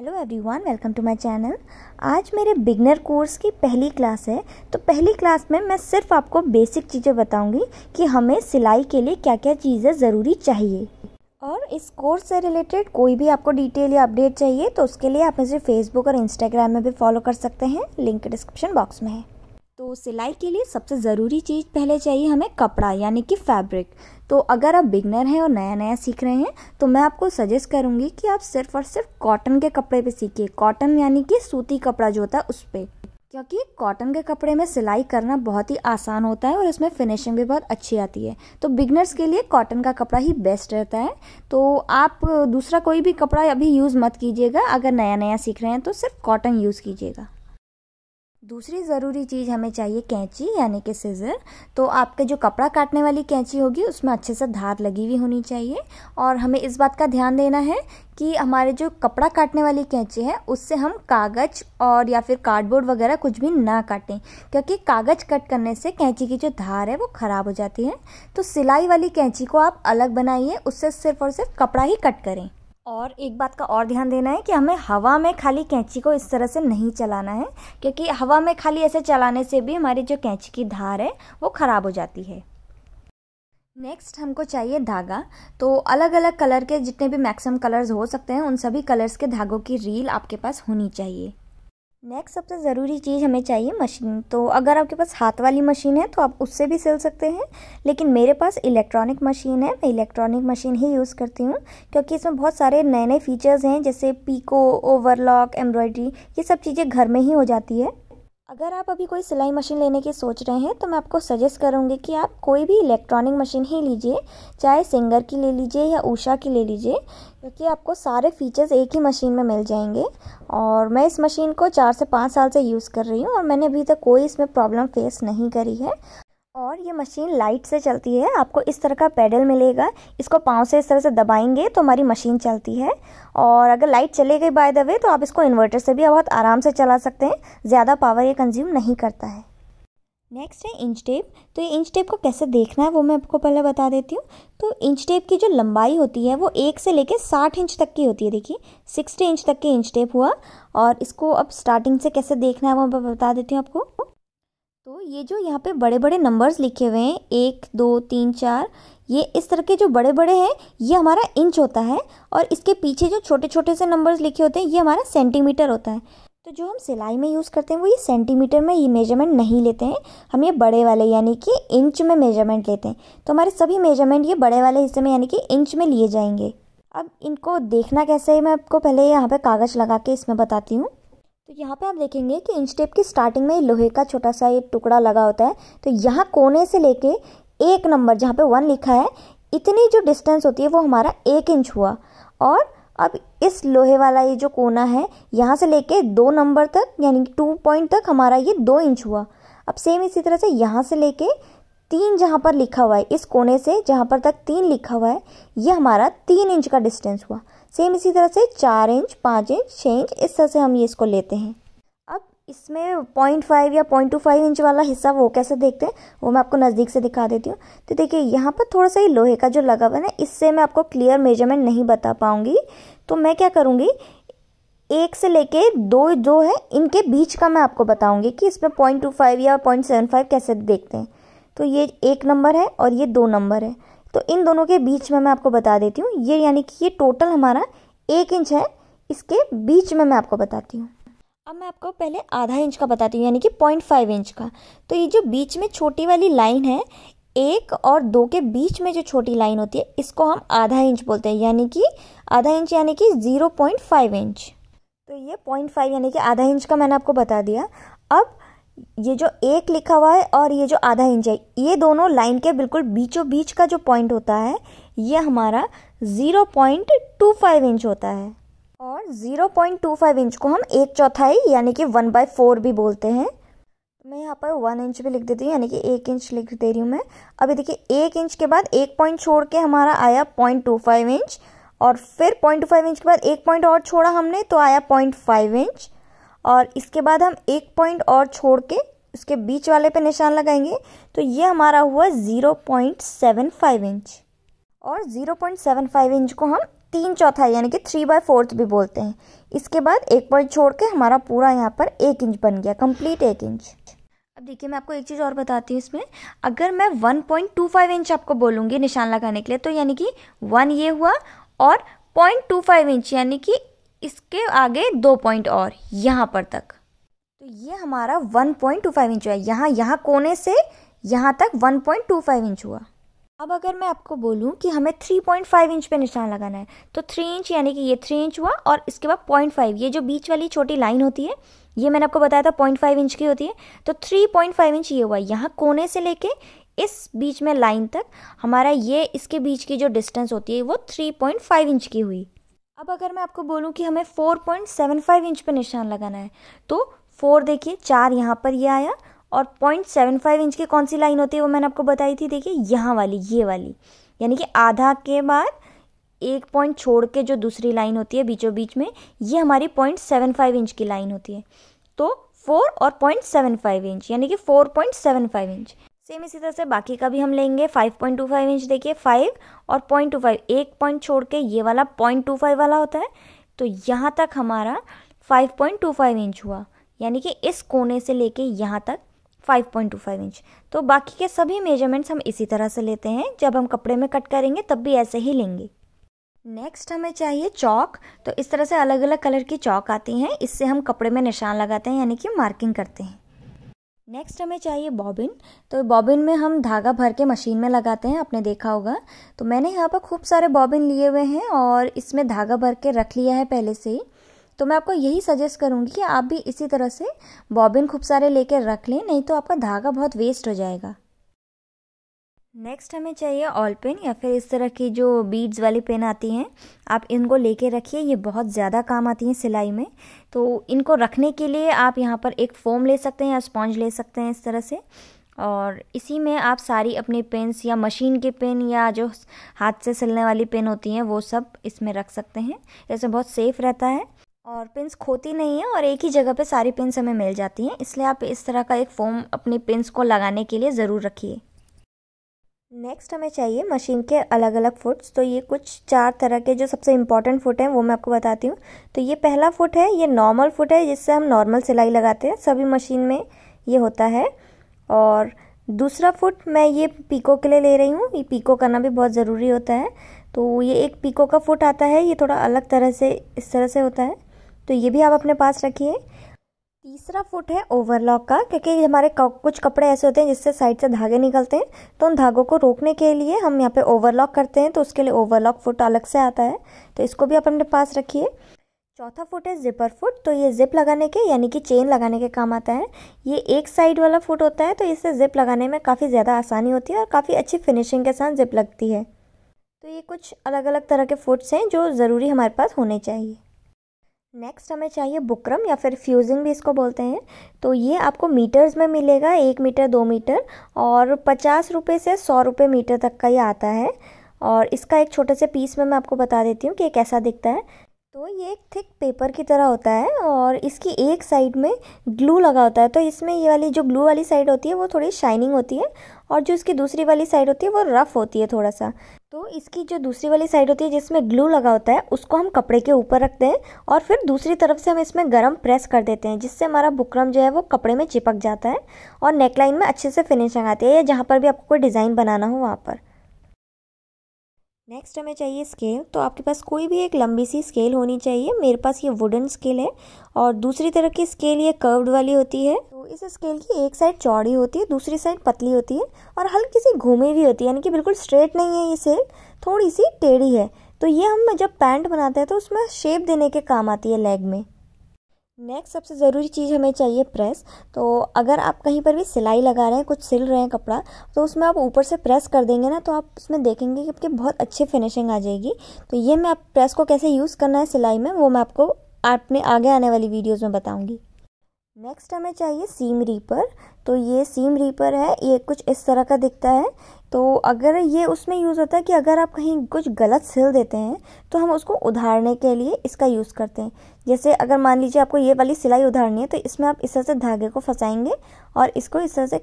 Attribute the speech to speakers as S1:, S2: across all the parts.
S1: hello everyone welcome to my channel आज मेरे beginner course की पहली क्लास है तो पहली क्लास में मैं सिर्फ आपको बेसिक चीज़ें बताऊंगी कि हमें सिलाई के लिए क्या क्या चीज़ें ज़रूरी चाहिए और इस कोर्स से रिलेटेड कोई भी आपको डिटेल या अपडेट चाहिए तो उसके लिए आप मुझे फेसबुक और इंस्टाग्राम में भी फॉलो कर सकते हैं लिंक डिस्क्रिप्शन बॉक्स में है तो सिलाई के लिए सबसे ज़रूरी चीज़ पहले चाहिए हमें कपड़ा यानी कि फैब्रिक तो अगर आप बिगनर हैं और नया नया सीख रहे हैं तो मैं आपको सजेस्ट करूँगी कि आप सिर्फ और सिर्फ कॉटन के कपड़े पे सीखिए कॉटन यानी कि सूती कपड़ा जो होता है उस पर क्योंकि कॉटन के कपड़े में सिलाई करना बहुत ही आसान होता है और इसमें फिनिशिंग भी बहुत अच्छी आती है तो बिगनर्स के लिए कॉटन का कपड़ा ही बेस्ट रहता है तो आप दूसरा कोई भी कपड़ा अभी यूज़ मत कीजिएगा अगर नया नया सीख रहे हैं तो सिर्फ कॉटन यूज़ कीजिएगा दूसरी ज़रूरी चीज़ हमें चाहिए कैंची यानी कि सीज़र तो आपके जो कपड़ा काटने वाली कैंची होगी उसमें अच्छे से धार लगी हुई होनी चाहिए और हमें इस बात का ध्यान देना है कि हमारे जो कपड़ा काटने वाली कैंची है उससे हम कागज़ और या फिर कार्डबोर्ड वगैरह कुछ भी ना काटें क्योंकि कागज़ कट करने से कैंची की जो धार है वो ख़राब हो जाती है तो सिलाई वाली कैंची को आप अलग बनाइए उससे सिर्फ और सिर्फ कपड़ा ही कट करें और एक बात का और ध्यान देना है कि हमें हवा में खाली कैंची को इस तरह से नहीं चलाना है क्योंकि हवा में खाली ऐसे चलाने से भी हमारी जो कैंची की धार है वो ख़राब हो जाती है नेक्स्ट हमको चाहिए धागा तो अलग अलग कलर के जितने भी मैक्सिमम कलर्स हो सकते हैं उन सभी कलर्स के धागों की रील आपके पास होनी चाहिए नेक्स्ट सबसे ज़रूरी चीज़ हमें चाहिए मशीन तो अगर आपके पास हाथ वाली मशीन है तो आप उससे भी सिल सकते हैं लेकिन मेरे पास इलेक्ट्रॉनिक मशीन है मैं इलेक्ट्रॉनिक मशीन ही यूज़ करती हूँ क्योंकि इसमें बहुत सारे नए नए फीचर्स हैं जैसे पीको ओवरलॉक एम्ब्रॉयडरी ये सब चीज़ें घर में ही हो जाती है अगर आप अभी कोई सिलाई मशीन लेने की सोच रहे हैं तो मैं आपको सजेस्ट करूंगी कि आप कोई भी इलेक्ट्रॉनिक मशीन ही लीजिए चाहे सिंगर की ले लीजिए या उषा की ले लीजिए क्योंकि आपको सारे फीचर्स एक ही मशीन में मिल जाएंगे और मैं इस मशीन को चार से पाँच साल से यूज़ कर रही हूँ और मैंने अभी तक कोई इसमें प्रॉब्लम फेस नहीं करी है और ये मशीन लाइट से चलती है आपको इस तरह का पैडल मिलेगा इसको पाँव से इस तरह से दबाएंगे तो हमारी मशीन चलती है और अगर लाइट चले गई बाय द वे तो आप इसको इन्वर्टर से भी बहुत आराम से चला सकते हैं ज़्यादा पावर ये कंज्यूम नहीं करता है नेक्स्ट है इंच टेप तो ये इंच टेप को कैसे देखना है वो मैं आपको पहले बता देती हूँ तो इंच टेप की जो लंबाई होती है वो एक से लेके साठ इंच तक की होती है देखिए सिक्सटी इंच तक के इंच टेप हुआ और इसको अब स्टार्टिंग से कैसे देखना है वो मैं बता देती हूँ आपको ये जो यहाँ पे बड़े बड़े नंबर्स लिखे हुए हैं एक दो तीन चार ये इस तरह के जो बड़े बड़े हैं ये हमारा इंच होता है और इसके पीछे जो छोटे छोटे से नंबर्स लिखे होते हैं ये हमारा सेंटीमीटर होता है तो जो हम सिलाई में यूज़ करते हैं वो ये सेंटीमीटर में ये मेजरमेंट नहीं लेते हैं हम ये बड़े वाले यानी कि इंच में मेजरमेंट लेते हैं तो हमारे सभी मेजरमेंट ये बड़े वाले हिस्से में यानी कि इंच में लिए जाएंगे अब इनको देखना कैसे है मैं आपको पहले यहाँ पर कागज़ लगा के इसमें बताती हूँ तो यहाँ पे आप देखेंगे कि इंच टेप की स्टार्टिंग में लोहे का छोटा सा ये टुकड़ा लगा होता है तो यहाँ कोने से लेके एक नंबर जहाँ पे वन लिखा है इतनी जो डिस्टेंस होती है वो हमारा एक इंच हुआ और अब इस लोहे वाला ये जो कोना है यहाँ से लेके दो नंबर तक यानी कि टू पॉइंट तक हमारा ये दो इंच हुआ अब सेम इसी तरह से यहाँ से लेके तीन जहाँ पर लिखा हुआ है इस कोने से जहाँ पर तक तीन लिखा हुआ है ये हमारा तीन इंच का डिस्टेंस हुआ सेम इसी तरह से चार इंच पाँच इंच छः इंच इस तरह से हम ये इसको लेते हैं अब इसमें पॉइंट फाइव या पॉइंट टू फाइव इंच वाला हिस्सा वो कैसे देखते हैं वो मैं आपको नज़दीक से दिखा देती हूँ तो देखिए यहाँ पर थोड़ा सा ही लोहे का जो लगा हुआ है ना इससे मैं आपको क्लियर मेजरमेंट नहीं बता पाऊँगी तो मैं क्या करूँगी एक से लेके दो जो है इनके बीच का मैं आपको बताऊँगी कि इसमें पॉइंट टू फाइव या पॉइंट सेवन फाइव कैसे देखते हैं तो ये एक नंबर है और ये दो नंबर है तो इन दोनों के बीच में मैं आपको बता देती हूँ ये यानी कि ये टोटल हमारा एक इंच है इसके बीच में मैं आपको बताती हूँ अब मैं आपको पहले आधा इंच का बताती हूँ यानी कि पॉइंट फाइव इंच का तो ये जो बीच में छोटी वाली लाइन है एक और दो के बीच में जो छोटी लाइन होती है इसको हम आधा इंच बोलते हैं यानी कि आधा इंच यानी कि ज़ीरो पॉइंट फाइव इंच तो ये पॉइंट फाइव यानी कि आधा इंच का मैंने आपको बता दिया अब ये जो एक लिखा हुआ है और ये जो आधा इंच है ये दोनों लाइन के बिल्कुल बीचों बीच का जो पॉइंट होता है ये हमारा 0.25 इंच होता है और 0.25 इंच को हम एक चौथाई यानी कि वन बाय फोर भी बोलते हैं मैं यहाँ पर वन इंच भी लिख देती हूँ यानी कि एक इंच लिख दे रही हूँ मैं अभी देखिए एक इंच के बाद एक पॉइंट छोड़ के हमारा आया पॉइंट टू फाइव इंच और फिर पॉइंट टू फाइव इंच के बाद एक पॉइंट और छोड़ा हमने तो आया पॉइंट फाइव इंच और इसके बाद हम एक पॉइंट और छोड़ के उसके बीच वाले पे निशान लगाएंगे तो ये हमारा हुआ zero point seven five inch और zero point seven five inch को हम तीन चौथा यानी कि थ्री बाय फोर्थ भी बोलते हैं इसके बाद एक पॉइंट छोड़ के हमारा पूरा यहाँ पर एक इंच बन गया कंप्लीट एक इंच अब देखिए मैं आपको एक चीज़ और बताती हूँ इसमें अगर मैं 1.25 इंच आपको बोलूँगी निशान लगाने के लिए तो यानी कि वन ये हुआ और 0.25 इंच यानी कि इसके आगे दो पॉइंट और यहाँ पर तक तो ये हमारा 1.25 इंच हुआ यहाँ यहाँ कोने से यहाँ तक 1.25 इंच हुआ अब अगर मैं आपको बोलूँ कि हमें 3.5 इंच पे निशान लगाना है तो 3 इंच यानी कि ये 3 इंच हुआ और इसके बाद फाइव ये जो बीच वाली छोटी लाइन होती है ये मैंने आपको बताया था फाइव इंच की होती है तो फाइव इंच ये हुआ यहाँ कोने से लेके इस बीच में लाइन तक हमारा ये इसके बीच की जो डिस्टेंस होती है वो 3.5 इंच की हुई अब अगर मैं आपको बोलूँ कि हमें 4.75 इंच पर निशान लगाना है तो फोर देखिए चार यहाँ पर ये आया और पॉइंट सेवन फाइव इंच की कौन सी लाइन होती है वो मैंने आपको बताई थी देखिए यहाँ वाली ये वाली यानी कि आधा के बाद एक पॉइंट छोड़ के जो दूसरी लाइन होती है बीचों बीच में ये हमारी पॉइंट सेवन फाइव इंच की लाइन होती है तो फोर और पॉइंट सेवन फाइव इंच यानी कि four point seven five inch same इसी तरह से बाकी का भी हम लेंगे 5.25 इंच देखिए 5 और 0.25 एक पॉइंट छोड़ के ये वाला 0.25 वाला होता है तो यहाँ तक हमारा 5.25 इंच हुआ यानी कि इस कोने से लेके यहाँ तक 5.25 इंच तो बाकी के सभी मेजरमेंट्स हम इसी तरह से लेते हैं जब हम कपड़े में कट करेंगे तब भी ऐसे ही लेंगे नेक्स्ट हमें चाहिए चौक तो इस तरह से अलग अलग कलर की चौक आती हैं इससे हम कपड़े में निशान लगाते हैं यानी कि मार्किंग करते हैं नेक्स्ट हमें चाहिए बॉबिन तो बॉबिन में हम धागा भर के मशीन में लगाते हैं आपने देखा होगा तो मैंने यहाँ पर खूब सारे बॉबिन लिए हुए हैं और इसमें धागा भर के रख लिया है पहले से ही तो मैं आपको यही सजेस्ट करूँगी कि आप भी इसी तरह से बॉबिन खूब सारे कर रख लें नहीं तो आपका धागा बहुत वेस्ट हो जाएगा नेक्स्ट हमें चाहिए ऑल पेन या फिर इस तरह की जो बीड्स वाली पेन आती हैं आप इनको लेके रखिए ये बहुत ज़्यादा काम आती हैं सिलाई में तो इनको रखने के लिए आप यहाँ पर एक फ़ोम ले सकते हैं या स्पॉन्ज ले सकते हैं इस तरह से और इसी में आप सारी अपने पेंस या मशीन के पेन या जो हाथ से सिलने वाली पेन होती हैं वो सब इसमें रख सकते हैं जैसे बहुत सेफ़ रहता है और पिंस खोती नहीं है और एक ही जगह पे सारी पिंस हमें मिल जाती हैं इसलिए आप इस तरह का एक फ़ोम अपने पिंस को लगाने के लिए ज़रूर रखिए नेक्स्ट हमें चाहिए मशीन के अलग अलग फुट्स तो ये कुछ चार तरह के जो सबसे इम्पॉर्टेंट फुट हैं वो मैं आपको बताती हूँ तो ये पहला फुट है ये नॉर्मल फुट है जिससे हम नॉर्मल सिलाई लगाते हैं सभी मशीन में ये होता है और दूसरा फुट मैं ये पीको के लिए ले रही हूँ ये पीको करना भी बहुत ज़रूरी होता है तो ये एक पीको का फुट आता है ये थोड़ा अलग तरह से इस तरह से होता है तो ये भी आप अपने पास रखिए तीसरा फुट है ओवरलॉक का क्योंकि हमारे कुछ कपड़े ऐसे होते हैं जिससे साइड से धागे निकलते हैं तो उन धागों को रोकने के लिए हम यहाँ पे ओवरलॉक करते हैं तो उसके लिए ओवरलॉक फुट अलग से आता है तो इसको भी आप अपने पास रखिए चौथा फुट है जिपर फुट तो ये जिप लगाने के यानी कि चेन लगाने के काम आता है ये एक साइड वाला फुट होता है तो इससे जिप लगाने में काफ़ी ज़्यादा आसानी होती है और काफ़ी अच्छी फिनिशिंग के साथ जिप लगती है तो ये कुछ अलग अलग तरह के फुट्स हैं जो ज़रूरी हमारे पास होने चाहिए नेक्स्ट हमें चाहिए बुकरम या फिर फ्यूजिंग भी इसको बोलते हैं तो ये आपको मीटर्स में मिलेगा एक मीटर दो मीटर और पचास रुपये से सौ रुपये मीटर तक का ये आता है और इसका एक छोटे से पीस में मैं आपको बता देती हूँ कि कैसा दिखता है तो ये एक थिक पेपर की तरह होता है और इसकी एक साइड में ग्लू लगा होता है तो इसमें ये वाली जो ग्लू वाली साइड होती है वो थोड़ी शाइनिंग होती है और जो इसकी दूसरी वाली साइड होती है वो रफ़ होती है थोड़ा सा तो इसकी जो दूसरी वाली साइड होती है जिसमें ग्लू लगा होता है उसको हम कपड़े के ऊपर रखते हैं और फिर दूसरी तरफ से हम इसमें गर्म प्रेस कर देते हैं जिससे हमारा बुकरम जो है वो कपड़े में चिपक जाता है और नेकलाइन में अच्छे से फिनिशिंग आती है या जहाँ पर भी आपको कोई डिज़ाइन बनाना हो वहाँ पर नेक्स्ट हमें चाहिए स्केल तो आपके पास कोई भी एक लंबी सी स्केल होनी चाहिए मेरे पास ये वुडन स्केल है और दूसरी तरह की स्केल ये कर्व्ड वाली होती है तो इस स्केल की एक साइड चौड़ी होती है दूसरी साइड पतली होती है और हल्की सी घूमी हुई होती है यानी कि बिल्कुल स्ट्रेट नहीं है ये सेल थोड़ी सी टेढ़ी है तो ये हम जब पैंट बनाते हैं तो उसमें शेप देने के काम आती है लेग में नेक्स्ट सबसे ज़रूरी चीज़ हमें चाहिए प्रेस तो अगर आप कहीं पर भी सिलाई लगा रहे हैं कुछ सिल रहे हैं कपड़ा तो उसमें आप ऊपर से प्रेस कर देंगे ना तो आप उसमें देखेंगे कि आपके बहुत अच्छी फिनिशिंग आ जाएगी तो ये मैं आप प्रेस को कैसे यूज़ करना है सिलाई में वो मैं आपको अपने आगे आने वाली वीडियोज़ में बताऊँगी नेक्स्ट हमें चाहिए सीम रीपर तो ये सीम रीपर है ये कुछ इस तरह का दिखता है तो अगर ये उसमें यूज़ होता है कि अगर आप कहीं कुछ गलत सिल देते हैं तो हम उसको उधारने के लिए इसका यूज़ करते हैं जैसे अगर मान लीजिए आपको ये वाली सिलाई उधारनी है तो इसमें आप इस तरह से धागे को फंसाएंगे और इसको इस तरह से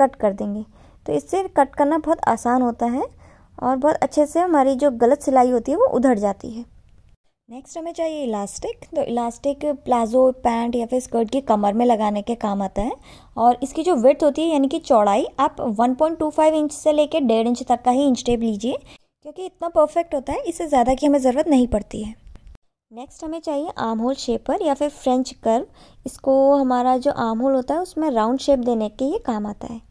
S1: कट कर देंगे तो इससे कट करना बहुत आसान होता है और बहुत अच्छे से हमारी जो गलत सिलाई होती है वो उधर जाती है नेक्स्ट हमें चाहिए इलास्टिक तो इलास्टिक प्लाजो पैंट या फिर स्कर्ट की कमर में लगाने के काम आता है और इसकी जो विर्थ होती है यानी कि चौड़ाई आप 1.25 इंच से लेकर डेढ़ इंच तक का ही इंच टेप लीजिए क्योंकि इतना परफेक्ट होता है इससे ज़्यादा की हमें ज़रूरत नहीं पड़ती है नेक्स्ट हमें चाहिए आर्म होल शेपर या फिर फ्रेंच कर्व इसको हमारा जो आर्म होल होता है उसमें राउंड शेप देने के ये काम आता है